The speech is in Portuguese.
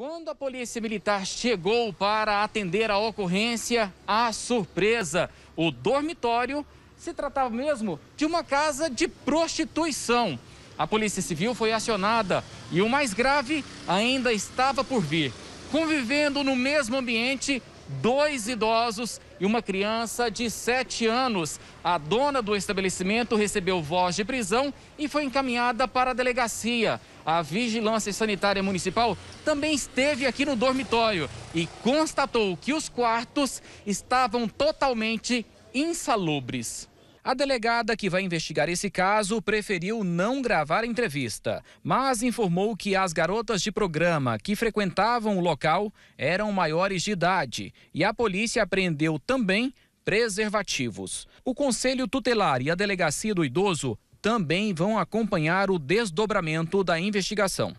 Quando a polícia militar chegou para atender a ocorrência, a surpresa, o dormitório se tratava mesmo de uma casa de prostituição. A polícia civil foi acionada e o mais grave ainda estava por vir. Convivendo no mesmo ambiente dois idosos e uma criança de 7 anos. A dona do estabelecimento recebeu voz de prisão e foi encaminhada para a delegacia. A Vigilância Sanitária Municipal também esteve aqui no dormitório e constatou que os quartos estavam totalmente insalubres. A delegada que vai investigar esse caso preferiu não gravar a entrevista, mas informou que as garotas de programa que frequentavam o local eram maiores de idade e a polícia apreendeu também preservativos. O Conselho Tutelar e a Delegacia do Idoso também vão acompanhar o desdobramento da investigação.